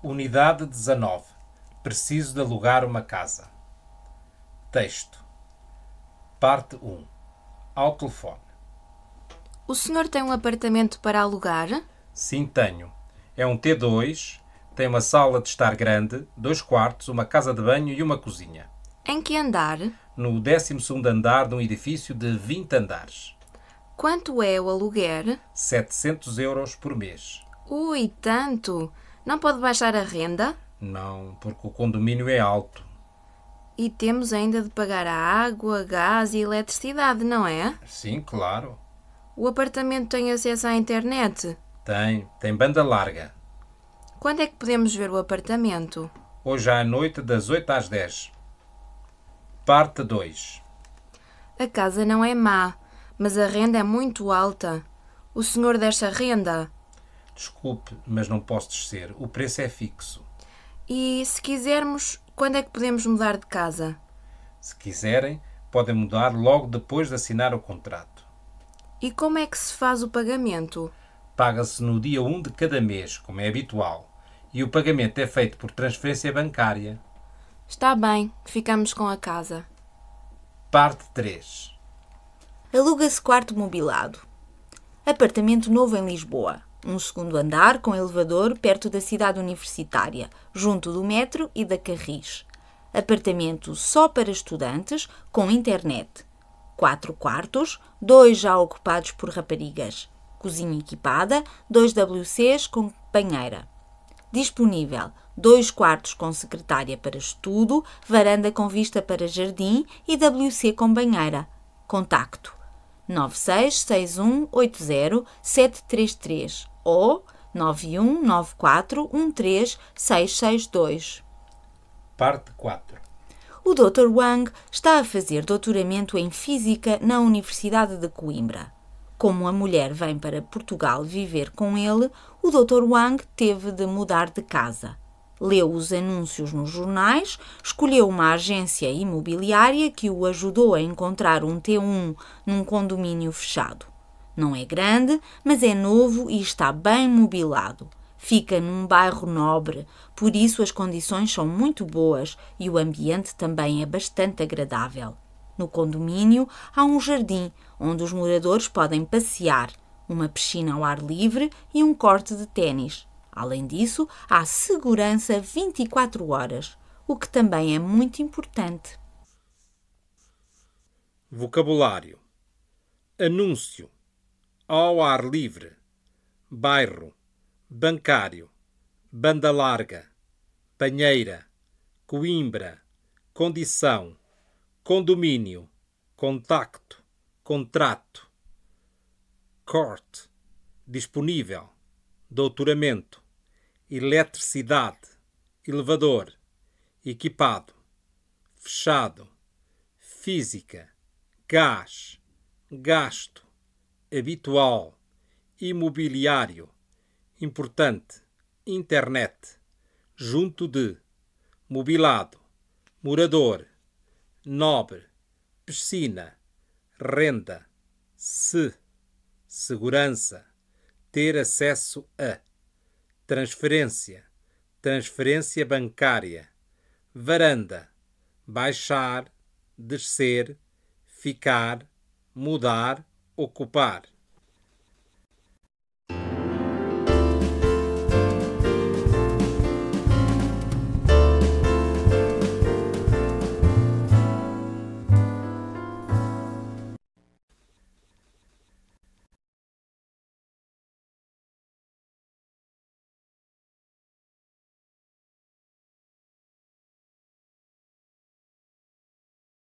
Unidade 19. Preciso de alugar uma casa. Texto. Parte 1. Ao telefone. O senhor tem um apartamento para alugar? Sim, tenho. É um T2, tem uma sala de estar grande, dois quartos, uma casa de banho e uma cozinha. Em que andar? No 12 andar de um edifício de 20 andares. Quanto é o aluguer? 700 euros por mês. Ui, tanto! Não pode baixar a renda? Não, porque o condomínio é alto. E temos ainda de pagar a água, gás e eletricidade, não é? Sim, claro. O apartamento tem acesso à internet? Tem, tem banda larga. Quando é que podemos ver o apartamento? Hoje à noite, das 8 às 10. Parte 2. A casa não é má, mas a renda é muito alta. O senhor desta renda? Desculpe, mas não posso descer. O preço é fixo. E se quisermos, quando é que podemos mudar de casa? Se quiserem, podem mudar logo depois de assinar o contrato. E como é que se faz o pagamento? Paga-se no dia 1 de cada mês, como é habitual, e o pagamento é feito por transferência bancária. Está bem, ficamos com a casa. Parte 3 Aluga-se quarto mobilado. Apartamento novo em Lisboa um segundo andar com elevador perto da cidade universitária, junto do metro e da Carris. Apartamento só para estudantes, com internet. Quatro quartos, dois já ocupados por raparigas. Cozinha equipada, dois WCs com banheira. Disponível dois quartos com secretária para estudo, varanda com vista para jardim e WC com banheira. Contacto 966180733 ou 919413662. Parte 4. O Dr. Wang está a fazer doutoramento em Física na Universidade de Coimbra. Como a mulher vem para Portugal viver com ele, o Dr. Wang teve de mudar de casa leu os anúncios nos jornais, escolheu uma agência imobiliária que o ajudou a encontrar um T1 num condomínio fechado. Não é grande, mas é novo e está bem mobilado. Fica num bairro nobre, por isso as condições são muito boas e o ambiente também é bastante agradável. No condomínio há um jardim onde os moradores podem passear, uma piscina ao ar livre e um corte de ténis. Além disso, há segurança 24 horas, o que também é muito importante. Vocabulário: anúncio, ao ar livre, bairro, bancário, banda larga, banheira, Coimbra, condição, condomínio, contacto, contrato, corte, disponível, doutoramento eletricidade, elevador, equipado, fechado, física, gás, gasto, habitual, imobiliário, importante, internet, junto de, mobilado, morador, nobre, piscina, renda, se, segurança, ter acesso a transferência, transferência bancária, varanda, baixar, descer, ficar, mudar, ocupar.